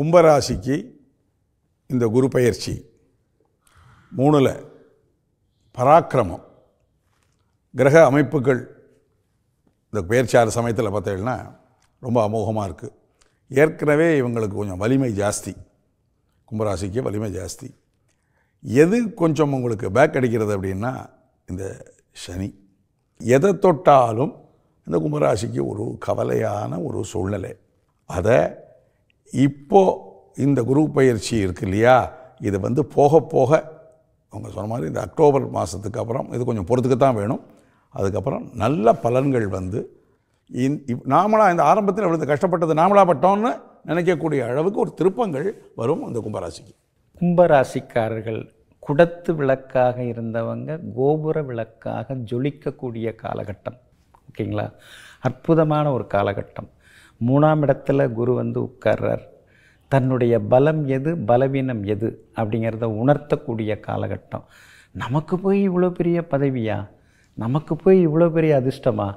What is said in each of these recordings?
கும்பராசிக்கு இந்த குரு பயிற்சி மூணில் பராக்கிரமம் கிரக அமைப்புகள் இந்த பயிற்சியார் சமயத்தில் பார்த்தீங்கன்னா ரொம்ப அமோகமாக இருக்குது ஏற்கனவே இவங்களுக்கு கொஞ்சம் வலிமை ஜாஸ்தி கும்பராசிக்கு வலிமை ஜாஸ்தி எது கொஞ்சம் உங்களுக்கு பேக் அடிக்கிறது அப்படின்னா இந்த சனி எதை தொட்டாலும் இந்த கும்பராசிக்கு ஒரு கவலையான ஒரு சூழ்நிலை அதை இப்போது இந்த குரு பயிற்சி இருக்கு இல்லையா இது வந்து போக போக அவங்க சொன்ன மாதிரி இந்த அக்டோபர் மாதத்துக்கு அப்புறம் இது கொஞ்சம் பொறுத்துக்க தான் வேணும் அதுக்கப்புறம் நல்ல பலன்கள் வந்து இந் நாமளாக இந்த ஆரம்பத்தில் இவ்வளவு கஷ்டப்பட்டது நாமளாக பட்டோம்னு நினைக்கக்கூடிய அளவுக்கு ஒரு திருப்பங்கள் வரும் அந்த கும்பராசிக்கு கும்பராசிக்காரர்கள் குடத்து விளக்காக இருந்தவங்க கோபுர விளக்காக ஜொலிக்கக்கூடிய காலகட்டம் ஓகேங்களா அற்புதமான ஒரு காலகட்டம் மூணாம் இடத்துல குரு வந்து உட்கார்றார் தன்னுடைய பலம் எது பலவீனம் எது அப்படிங்கிறத உணர்த்தக்கூடிய காலகட்டம் நமக்கு போய் இவ்வளோ பெரிய பதவியா நமக்கு போய் இவ்வளோ பெரிய அதிர்ஷ்டமா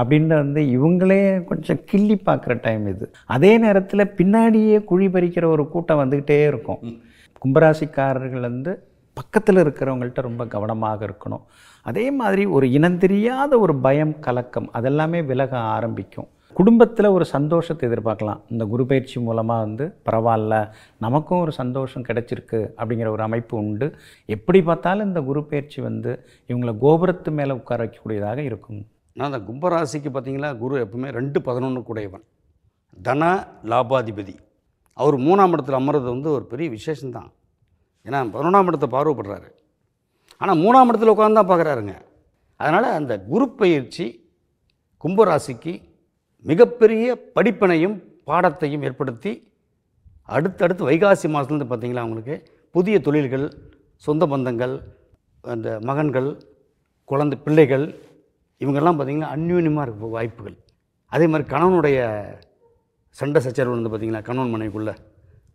அப்படின்னு வந்து இவங்களே கொஞ்சம் கிள்ளி பார்க்குற டைம் இது அதே நேரத்தில் பின்னாடியே குழி பறிக்கிற ஒரு கூட்டம் வந்துக்கிட்டே இருக்கும் கும்பராசிக்காரர்கள் வந்து பக்கத்தில் இருக்கிறவங்கள்ட்ட ரொம்ப கவனமாக இருக்கணும் அதே மாதிரி ஒரு இனம் தெரியாத ஒரு பயம் கலக்கம் அதெல்லாமே விலக ஆரம்பிக்கும் குடும்பத்தில் ஒரு சந்தோஷத்தை எதிர்பார்க்கலாம் இந்த குரு பயிற்சி மூலமாக வந்து பரவாயில்ல நமக்கும் ஒரு சந்தோஷம் கிடைச்சிருக்கு அப்படிங்கிற ஒரு அமைப்பு உண்டு எப்படி பார்த்தாலும் இந்த குரு பயிற்சி வந்து இவங்களை கோபுரத்து மேலே உட்கார வைக்கக்கூடியதாக இருக்கும் நான் அந்த கும்பராசிக்கு பார்த்தீங்களா குரு எப்பவுமே ரெண்டு பதினொன்று கூடையவன் தன லாபாதிபதி அவர் மூணாம் இடத்தில் அமர்றது வந்து ஒரு பெரிய விசேஷம்தான் ஏன்னா பதினொன்றாம் இடத்தை பார்வைப்படுறாரு ஆனால் மூணாம் இடத்துல உட்காந்து தான் பார்க்குறாருங்க அதனால் அந்த குரு பயிற்சி கும்பராசிக்கு மிகப்பெரிய படிப்பினையும் பாடத்தையும் ஏற்படுத்தி அடுத்தடுத்து வைகாசி மாதத்துலேருந்து பார்த்திங்களா அவங்களுக்கு புதிய தொழில்கள் சொந்த பந்தங்கள் அந்த மகன்கள் குழந்தை பிள்ளைகள் இவங்கெல்லாம் பார்த்திங்கன்னா அந்யூன்யமாக இருக்க வாய்ப்புகள் அதே மாதிரி கணவனுடைய சண்டை சச்சரவு வந்து பார்த்திங்கன்னா கணவன் மனைவிக்குள்ளே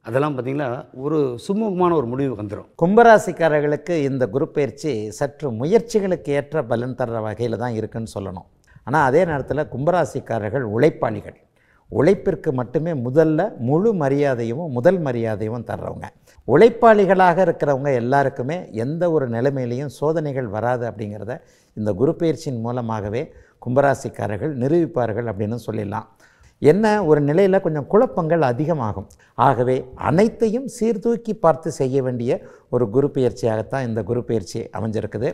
அதெல்லாம் பார்த்திங்கன்னா ஒரு சுமூகமான ஒரு முடிவு வந்துடும் கும்பராசிக்காரர்களுக்கு இந்த குரு பயிற்சி சற்று முயற்சிகளுக்கு ஏற்ற பலன் தர்ற வகையில் தான் இருக்குன்னு சொல்லணும் ஆனால் அதே நேரத்தில் கும்பராசிக்காரர்கள் உழைப்பாளிகள் உழைப்பிற்கு மட்டுமே முதல்ல முழு மரியாதையும் முதல் மரியாதையும் தர்றவங்க உழைப்பாளிகளாக இருக்கிறவங்க எல்லாருக்குமே எந்த ஒரு நிலைமையிலையும் சோதனைகள் வராது அப்படிங்கிறத இந்த குரு பயிற்சியின் மூலமாகவே கும்பராசிக்காரர்கள் நிரூபிப்பார்கள் அப்படின்னு சொல்லிடலாம் என்ன ஒரு நிலையில் கொஞ்சம் குழப்பங்கள் அதிகமாகும் ஆகவே அனைத்தையும் சீர்தூக்கி பார்த்து செய்ய வேண்டிய ஒரு குரு பயிற்சியாகத்தான் இந்த குரு பயிற்சி அமைஞ்சிருக்குது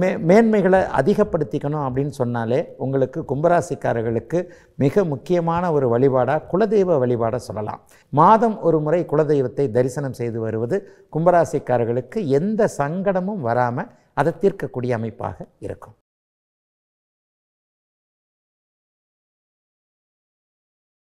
மே மேன்மைகளை அதிகப்படுத்திக்கணும் அப்படின்னு சொன்னாலே உங்களுக்கு கும்பராசிக்காரர்களுக்கு மிக முக்கியமான ஒரு வழிபாடாக குலதெய்வ வழிபாடாக சொல்லலாம் மாதம் ஒரு முறை குலதெய்வத்தை தரிசனம் செய்து வருவது கும்பராசிக்காரர்களுக்கு எந்த சங்கடமும் வராமல் அதை தீர்க்கக்கூடிய அமைப்பாக இருக்கும்